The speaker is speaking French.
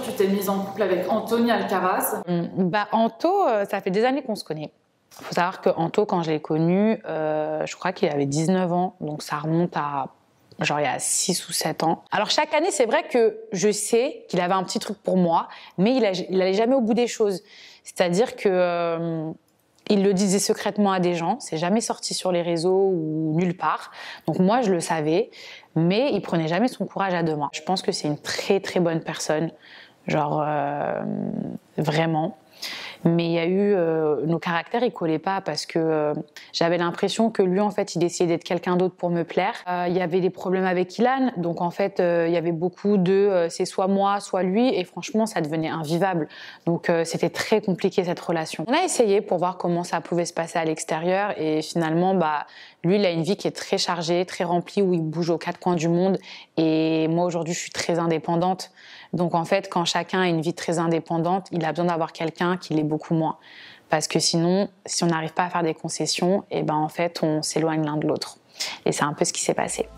tu t'es mise en couple avec Anthony Alcaraz. Mm. Bah, Anto, euh, ça fait des années qu'on se connaît. Il faut savoir que Anto, quand je l'ai connu, euh, je crois qu'il avait 19 ans, donc ça remonte à genre il y a 6 ou 7 ans. Alors chaque année, c'est vrai que je sais qu'il avait un petit truc pour moi, mais il, n'allait jamais au bout des choses. C'est-à-dire que euh, il le disait secrètement à des gens, c'est jamais sorti sur les réseaux ou nulle part. Donc moi, je le savais, mais il prenait jamais son courage à deux mains. Je pense que c'est une très très bonne personne. Genre, euh, vraiment. Mais il y a eu euh, nos caractères, ils collaient pas parce que euh, j'avais l'impression que lui, en fait, il essayait d'être quelqu'un d'autre pour me plaire. Euh, il y avait des problèmes avec Ilan, donc en fait, il y avait beaucoup de c'est soit moi, soit lui, et franchement, ça devenait invivable. Donc c'était très compliqué cette relation. On a essayé pour voir comment ça pouvait se passer à l'extérieur, et finalement, bah, lui, il a une vie qui est très chargée, très remplie, où il bouge aux quatre coins du monde, et moi aujourd'hui, je suis très indépendante. Donc en fait, quand chacun a une vie très indépendante, il a besoin d'avoir quelqu'un qu'il est beaucoup moins. Parce que sinon, si on n'arrive pas à faire des concessions, et eh ben en fait, on s'éloigne l'un de l'autre. Et c'est un peu ce qui s'est passé.